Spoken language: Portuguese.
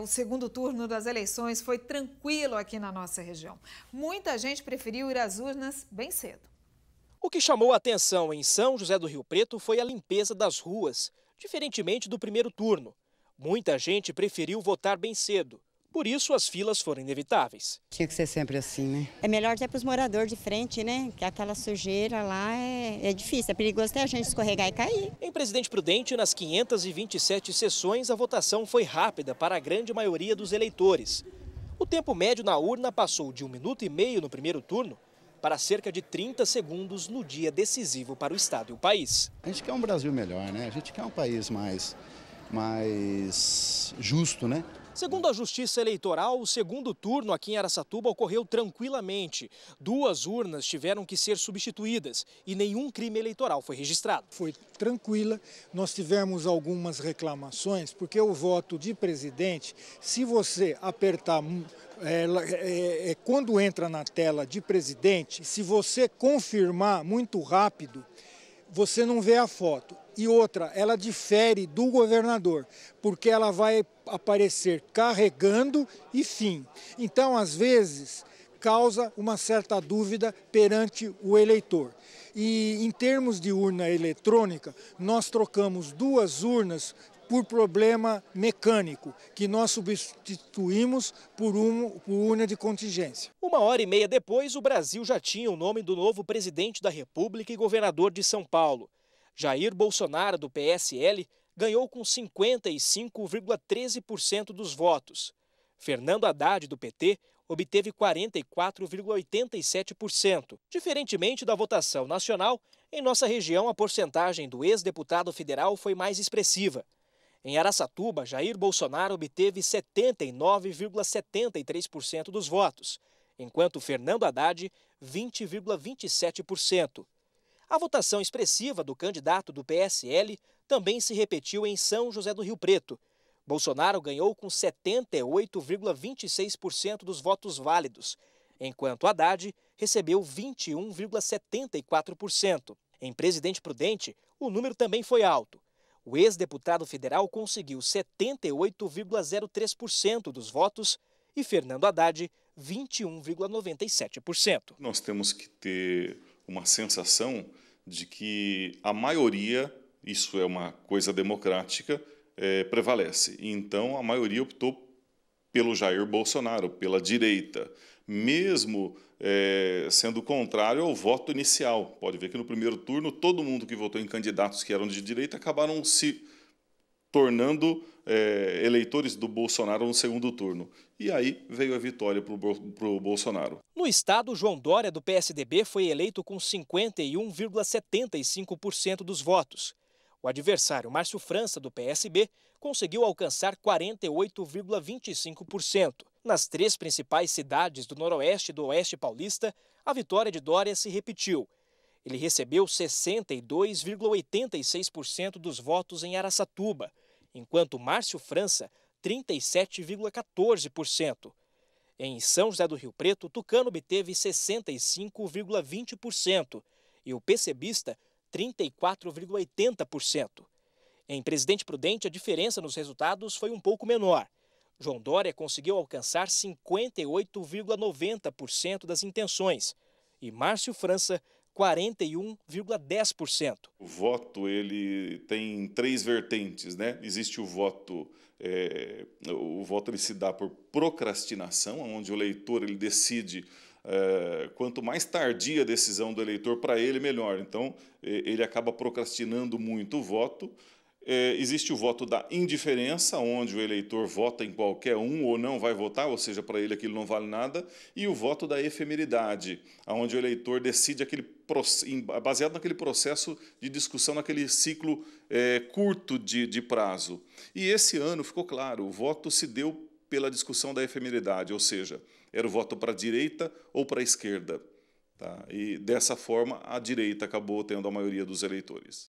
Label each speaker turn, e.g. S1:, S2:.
S1: O segundo turno das eleições foi tranquilo aqui na nossa região. Muita gente preferiu ir às urnas bem cedo. O que chamou a atenção em São José do Rio Preto foi a limpeza das ruas, diferentemente do primeiro turno. Muita gente preferiu votar bem cedo. Por isso, as filas foram inevitáveis.
S2: Tinha que ser sempre assim, né?
S3: É melhor até para os moradores de frente, né? Que aquela sujeira lá é, é difícil, é perigoso até a gente escorregar e cair.
S1: Em Presidente Prudente, nas 527 sessões, a votação foi rápida para a grande maioria dos eleitores. O tempo médio na urna passou de um minuto e meio no primeiro turno para cerca de 30 segundos no dia decisivo para o Estado e o país.
S3: A gente quer um Brasil melhor, né? A gente quer um país mais, mais justo, né?
S1: Segundo a Justiça Eleitoral, o segundo turno aqui em Aracatuba ocorreu tranquilamente.
S2: Duas urnas tiveram que ser substituídas e nenhum crime eleitoral foi registrado. Foi tranquila. Nós tivemos algumas reclamações, porque o voto de presidente, se você apertar hum, é, é, é, quando entra na tela de presidente, se você confirmar muito rápido, você não vê a foto. E outra, ela difere do governador, porque ela vai aparecer carregando e fim. Então, às vezes, causa uma certa dúvida perante o eleitor. E em termos de urna eletrônica, nós trocamos duas urnas por problema mecânico, que nós substituímos por, um, por urna de contingência. Uma hora e meia depois, o Brasil
S1: já tinha o nome do novo presidente da República e governador de São Paulo. Jair Bolsonaro, do PSL, ganhou com 55,13% dos votos. Fernando Haddad, do PT, obteve 44,87%. Diferentemente da votação nacional, em nossa região a porcentagem do ex-deputado federal foi mais expressiva. Em Araçatuba, Jair Bolsonaro obteve 79,73% dos votos, enquanto Fernando Haddad 20,27%. A votação expressiva do candidato do PSL também se repetiu em São José do Rio Preto. Bolsonaro ganhou com 78,26% dos votos válidos, enquanto Haddad recebeu 21,74%. Em Presidente Prudente, o número também foi alto. O ex-deputado federal conseguiu 78,03% dos votos e Fernando Haddad 21,97%.
S3: Nós temos que ter uma sensação de que a maioria, isso é uma coisa democrática, é, prevalece. Então a maioria optou pelo Jair Bolsonaro, pela direita, mesmo é, sendo contrário ao é voto inicial. Pode ver que no primeiro turno todo mundo que votou em candidatos que eram de direita acabaram se tornando é, eleitores do Bolsonaro no segundo turno. E aí veio a vitória para o Bolsonaro.
S1: No estado, João Dória, do PSDB, foi eleito com 51,75% dos votos. O adversário Márcio França, do PSB, conseguiu alcançar 48,25%. Nas três principais cidades do Noroeste e do Oeste Paulista, a vitória de Dória se repetiu, ele recebeu 62,86% dos votos em Araçatuba, enquanto Márcio França, 37,14%. Em São José do Rio Preto, Tucano obteve 65,20% e o PCBista 34,80%. Em Presidente Prudente, a diferença nos resultados foi um pouco menor. João Dória conseguiu alcançar 58,90% das intenções e Márcio França 41,10%.
S3: O voto ele tem três vertentes, né? Existe o voto é, o voto ele se dá por procrastinação, onde o eleitor ele decide é, quanto mais tardia a decisão do eleitor para ele melhor. Então ele acaba procrastinando muito o voto. É, existe o voto da indiferença, onde o eleitor vota em qualquer um ou não vai votar, ou seja, para ele aquilo não vale nada, e o voto da efemeridade, onde o eleitor decide aquele baseado naquele processo de discussão, naquele ciclo é, curto de, de prazo. E esse ano ficou claro, o voto se deu pela discussão da efemeridade, ou seja, era o voto para a direita ou para a esquerda. Tá? E dessa forma, a direita acabou tendo a maioria dos eleitores.